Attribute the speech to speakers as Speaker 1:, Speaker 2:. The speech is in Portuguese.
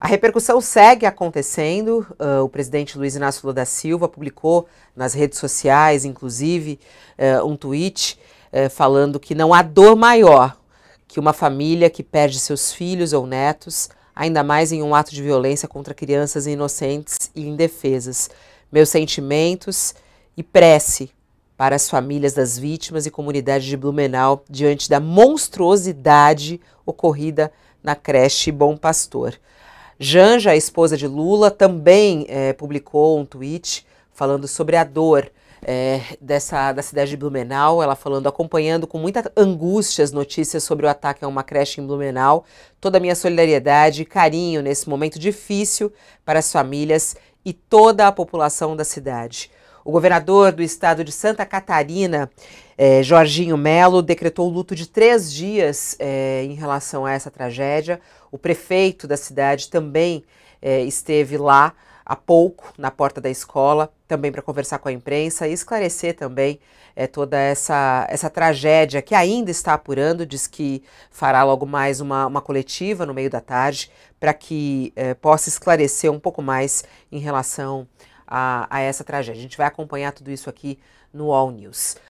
Speaker 1: A repercussão segue acontecendo. Uh, o presidente Luiz Inácio Lula da Silva publicou nas redes sociais, inclusive, uh, um tweet uh, falando que não há dor maior que uma família que perde seus filhos ou netos, ainda mais em um ato de violência contra crianças inocentes e indefesas. Meus sentimentos e prece para as famílias das vítimas e comunidade de Blumenau diante da monstruosidade ocorrida na creche Bom Pastor. Janja, a esposa de Lula, também é, publicou um tweet falando sobre a dor é, dessa, da cidade de Blumenau, ela falando, acompanhando com muita angústia as notícias sobre o ataque a uma creche em Blumenau. Toda a minha solidariedade e carinho nesse momento difícil para as famílias e toda a população da cidade. O governador do estado de Santa Catarina, eh, Jorginho Melo, decretou luto de três dias eh, em relação a essa tragédia. O prefeito da cidade também eh, esteve lá há pouco, na porta da escola, também para conversar com a imprensa e esclarecer também eh, toda essa, essa tragédia que ainda está apurando. Diz que fará logo mais uma, uma coletiva no meio da tarde para que eh, possa esclarecer um pouco mais em relação a, a essa tragédia. A gente vai acompanhar tudo isso aqui no All News.